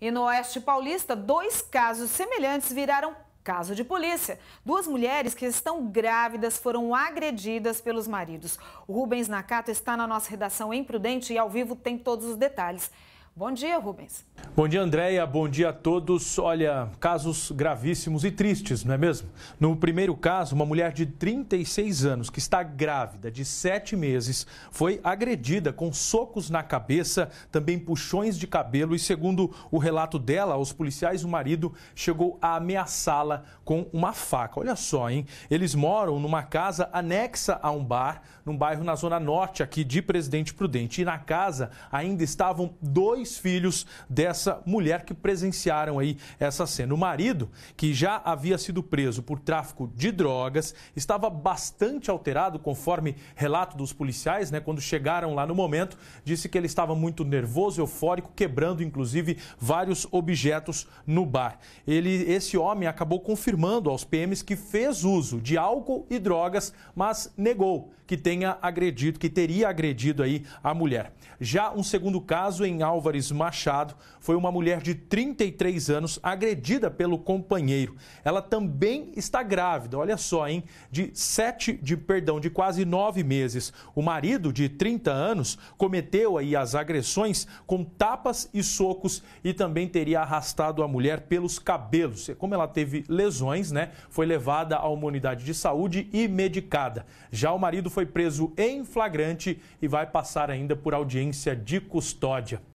E no Oeste Paulista, dois casos semelhantes viraram caso de polícia. Duas mulheres que estão grávidas foram agredidas pelos maridos. O Rubens Nakato está na nossa redação em Prudente e ao vivo tem todos os detalhes. Bom dia, Rubens. Bom dia, Andréia. Bom dia a todos. Olha, casos gravíssimos e tristes, não é mesmo? No primeiro caso, uma mulher de 36 anos que está grávida de 7 meses foi agredida com socos na cabeça, também puxões de cabelo e, segundo o relato dela, aos policiais, o marido chegou a ameaçá-la com uma faca. Olha só, hein? Eles moram numa casa anexa a um bar, num bairro na zona norte aqui de Presidente Prudente. E na casa ainda estavam dois dois filhos dessa mulher que presenciaram aí essa cena. O marido, que já havia sido preso por tráfico de drogas, estava bastante alterado, conforme relato dos policiais, né? Quando chegaram lá no momento, disse que ele estava muito nervoso, eufórico, quebrando inclusive vários objetos no bar. Ele, esse homem acabou confirmando aos PMs que fez uso de álcool e drogas, mas negou que tenha agredido, que teria agredido aí a mulher. Já um segundo caso em Álvares Machado foi uma mulher de 33 anos agredida pelo companheiro. Ela também está grávida, olha só, hein? De sete, de perdão, de quase nove meses. O marido, de 30 anos, cometeu aí as agressões com tapas e socos e também teria arrastado a mulher pelos cabelos. É como ela teve lesões, né? Foi levada a uma unidade de saúde e medicada. Já o marido foi preso em flagrante e vai passar ainda por audiência de custódia.